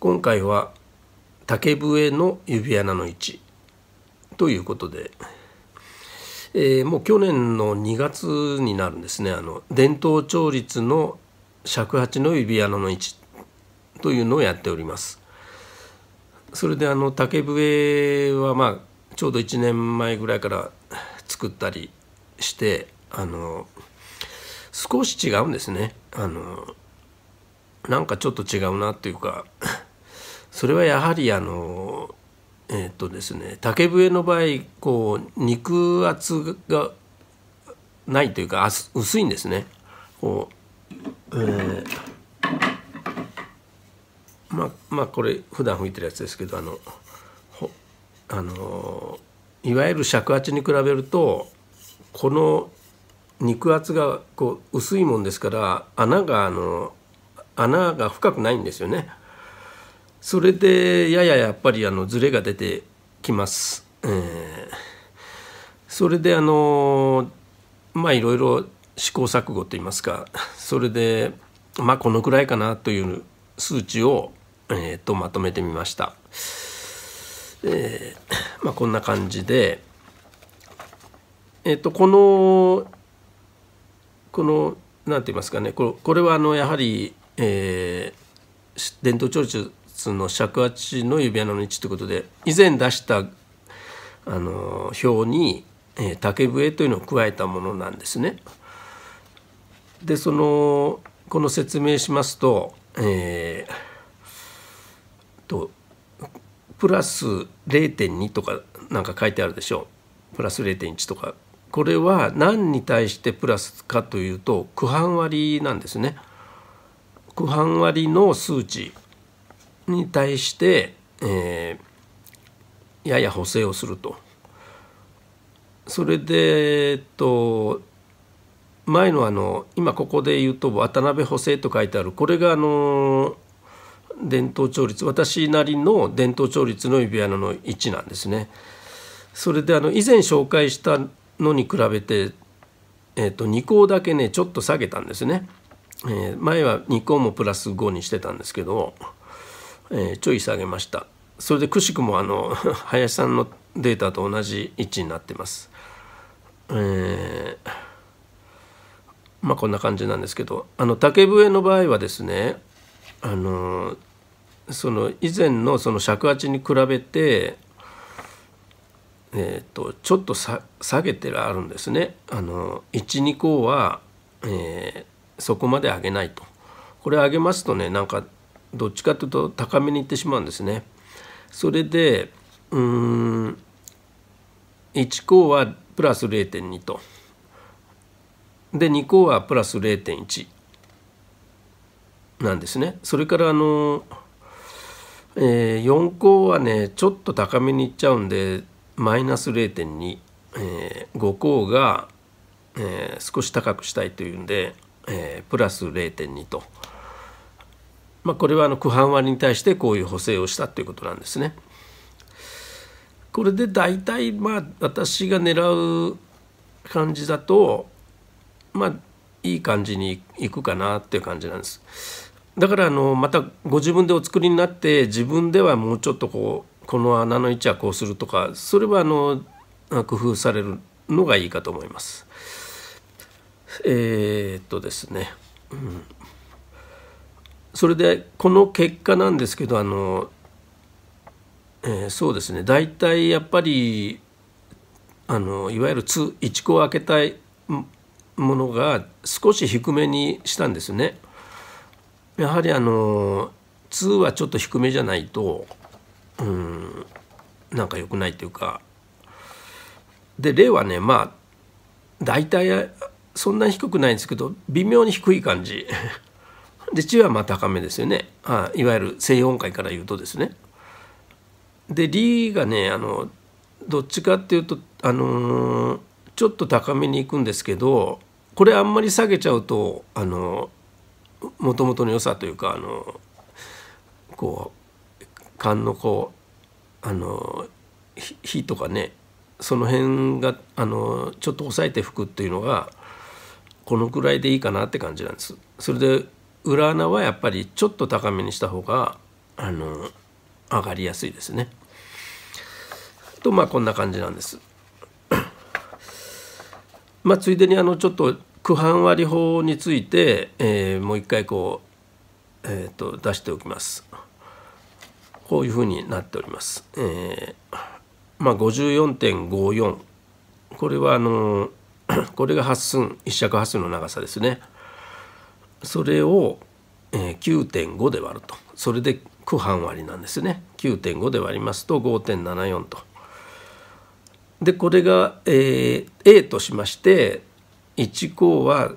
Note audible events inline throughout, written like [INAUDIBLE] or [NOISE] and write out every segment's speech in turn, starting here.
今回は竹笛の指穴の位置ということで、えー、もう去年の2月になるんですねあの伝統調律の尺八の指穴の位置というのをやっておりますそれであの竹笛はまあちょうど1年前ぐらいから作ったりしてあの少し違うんですねあのなんかちょっと違うなっていうかそれはやはりあのえー、っとですね竹笛の場合こう肉厚がないというか薄いんですね。こうえー、まあまあこれ普段吹いてるやつですけどあのあのいわゆる尺八に比べるとこの肉厚がこう薄いもんですから穴があの穴が深くないんですよね。それでやややっぱりあのズレが出てきます。えー、それであのまあいろいろ試行錯誤といいますかそれでまあこのくらいかなという数値を、えー、とまとめてみました。えー、まあ、こんな感じで、えー、とこのこの何て言いますかねこれはあのやはり、えー、伝統聴取の尺八の指輪の位置ということで以前出したあの表に、え竹笛というのを加えたものなんですね。でそのこの説明しますと,、えー、とプラス0.2とかなんか書いてあるでしょうプラス0.1とかこれは何に対してプラスかというと区半割なんですね。区半割の数値に対して、えー、やや補正をすると。それで、えっと、前のあの今ここで言うと渡辺補正と書いてあるこれがあの伝統調律私なりの伝統調律の指輪の位置なんですね。それであの以前紹介したのに比べて、えー、と2項だけねちょっと下げたんですね。えー、前は2項もプラス5にしてたんですけどえー、ちょい下げましたそれでくしくもあの [LAUGHS] 林さんのデータと同じ位置になってます、えー、まあこんな感じなんですけどあの竹笛の場合はですねあのその以前のその尺八に比べてえーと、ちょっとさ下げてるあるんですね。あの12個は、えー、そこまで上げないと。これ上げますとねなんかどっちかというと高めにいってしまうんですね。それでうん1項はプラス0.2とで2項はプラス0.1なんですね。それからあの、えー、4項はねちょっと高めにいっちゃうんでマイナス0.2、えー、5項が、えー、少し高くしたいというんで、えー、プラス0.2と。まあ、これはあの区半割に対してこういう補正をしたということなんですね。これで大体まあ私が狙う感じだとまあいい感じにいくかなっていう感じなんです。だからあのまたご自分でお作りになって自分ではもうちょっとこうこの穴の位置はこうするとかそれはあの工夫されるのがいいかと思います。えー、っとですね。うんそれでこの結果なんですけどあの、えー、そうですね大体やっぱりあのいわゆるつ1個開けたいものが少し低めにしたんですね。やはりあの2はちょっと低めじゃないとうんなんか良くないというかで例はねまあ大体そんなに低くないんですけど微妙に低い感じで中はまあ高めですよね、あい、わゆる正音階から言うとですねでリがねあのどっちかっていうとあのー、ちょっと高めにいくんですけどこれあんまり下げちゃうとあのもともとの良さというかあのこう勘のこうあの火とかねその辺があのちょっと抑えて吹くっていうのがこのくらいでいいかなって感じなんです。それで裏穴はやっぱりちょっと高めにした方があの上がりやすいですね。とまあこんな感じなんです。まあ、ついでにあのちょっと区半割法について、えー、もう一回こう、えーと、出しておきます。こういうふうになっております。えー、まあ54.54これはあのこれが8寸1尺8寸の長さですね。それを、えー、9.5で割るとそれで区半割りなんですね9.5で割りますと5.74と。でこれが、えー、A としまして1項は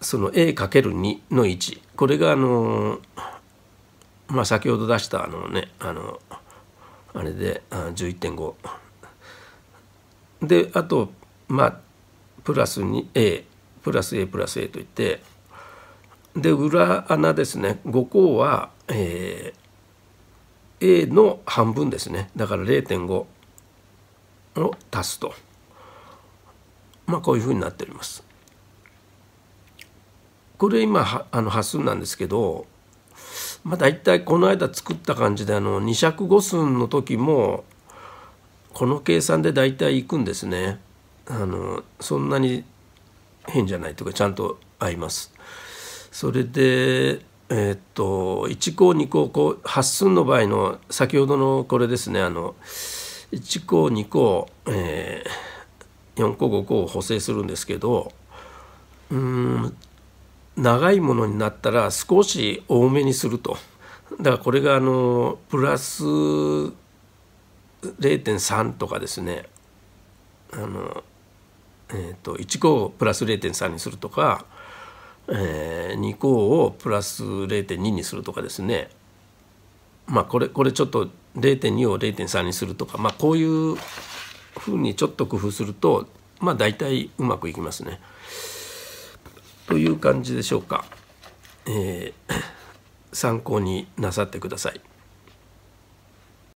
その a る2の1これがあのまあ先ほど出したあのねあのあれで11.5であとまあプラス 2A プラス A プラス A といってで裏穴ですね5項は、えー、A の半分ですねだから0.5を足すとまあこういうふうになっておりますこれ今あの端数なんですけどまあ大体この間作った感じであの二尺五寸の時もこの計算で大体いくんですねあのそんなに変じゃないというかちゃんと合いますそれでえー、っと1項2項こう発寸の場合の先ほどのこれですねあの1項2項、えー、4項5項を補正するんですけどうん長いものになったら少し多めにするとだからこれがあのプラス0.3とかですねあの、えーと、1個をプラス0.3にするとかえー、2項をプラス0.2にするとかですねまあこれこれちょっと0.2を0.3にするとかまあこういうふうにちょっと工夫するとまあ大体うまくいきますね。という感じでしょうか。えー、参考になさってください。